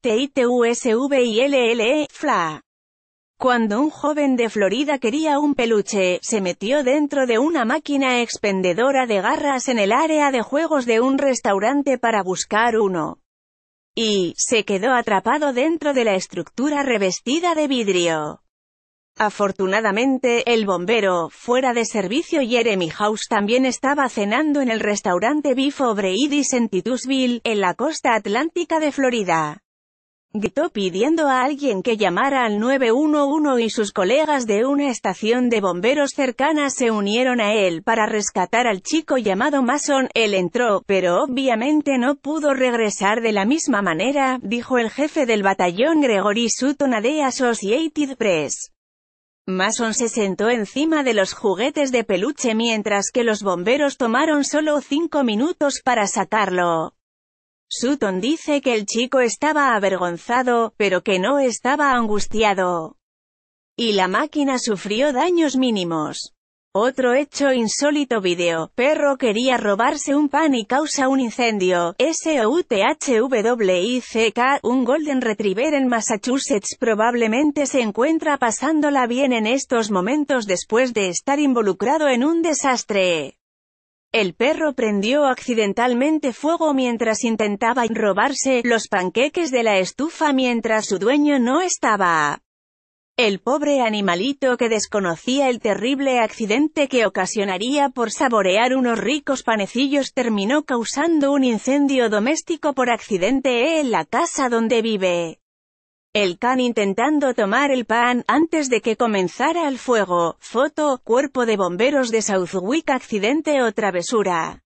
TITUSVILLE, FLA. Cuando un joven de Florida quería un peluche, se metió dentro de una máquina expendedora de garras en el área de juegos de un restaurante para buscar uno. Y, se quedó atrapado dentro de la estructura revestida de vidrio. Afortunadamente, el bombero, fuera de servicio Jeremy House también estaba cenando en el restaurante Beef O'Brady's en Titusville, en la costa atlántica de Florida. Gritó pidiendo a alguien que llamara al 911 y sus colegas de una estación de bomberos cercana se unieron a él para rescatar al chico llamado Mason. Él entró, pero obviamente no pudo regresar de la misma manera, dijo el jefe del batallón Gregory Sutton a The Associated Press. Mason se sentó encima de los juguetes de peluche mientras que los bomberos tomaron solo cinco minutos para sacarlo. Sutton dice que el chico estaba avergonzado, pero que no estaba angustiado. Y la máquina sufrió daños mínimos. Otro hecho insólito video, perro quería robarse un pan y causa un incendio, k, un Golden Retriever en Massachusetts probablemente se encuentra pasándola bien en estos momentos después de estar involucrado en un desastre. El perro prendió accidentalmente fuego mientras intentaba robarse los panqueques de la estufa mientras su dueño no estaba. El pobre animalito que desconocía el terrible accidente que ocasionaría por saborear unos ricos panecillos terminó causando un incendio doméstico por accidente en la casa donde vive. El can intentando tomar el pan antes de que comenzara el fuego. Foto, Cuerpo de Bomberos de Southwick Accidente o Travesura.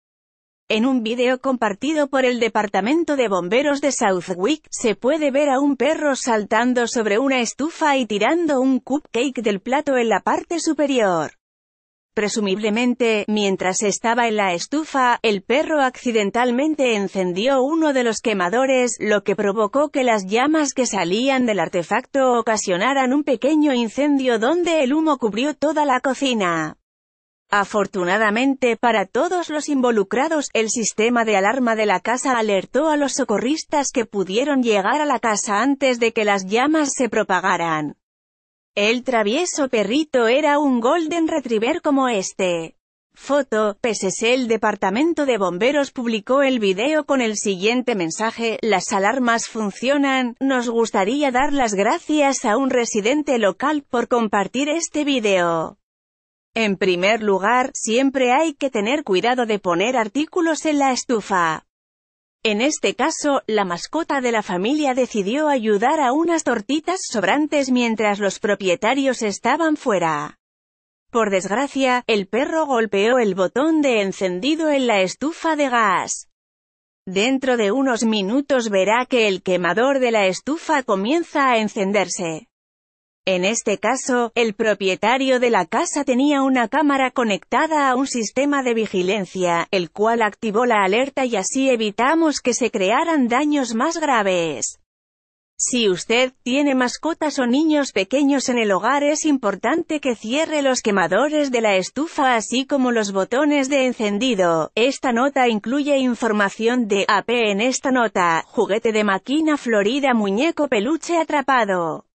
En un video compartido por el Departamento de Bomberos de Southwick, se puede ver a un perro saltando sobre una estufa y tirando un cupcake del plato en la parte superior. Presumiblemente, mientras estaba en la estufa, el perro accidentalmente encendió uno de los quemadores, lo que provocó que las llamas que salían del artefacto ocasionaran un pequeño incendio donde el humo cubrió toda la cocina. Afortunadamente para todos los involucrados, el sistema de alarma de la casa alertó a los socorristas que pudieron llegar a la casa antes de que las llamas se propagaran. El travieso perrito era un golden retriever como este. Foto, PSS El departamento de bomberos publicó el video con el siguiente mensaje, las alarmas funcionan, nos gustaría dar las gracias a un residente local por compartir este video. En primer lugar, siempre hay que tener cuidado de poner artículos en la estufa. En este caso, la mascota de la familia decidió ayudar a unas tortitas sobrantes mientras los propietarios estaban fuera. Por desgracia, el perro golpeó el botón de encendido en la estufa de gas. Dentro de unos minutos verá que el quemador de la estufa comienza a encenderse. En este caso, el propietario de la casa tenía una cámara conectada a un sistema de vigilancia, el cual activó la alerta y así evitamos que se crearan daños más graves. Si usted tiene mascotas o niños pequeños en el hogar es importante que cierre los quemadores de la estufa así como los botones de encendido. Esta nota incluye información de AP en esta nota, juguete de máquina florida muñeco peluche atrapado.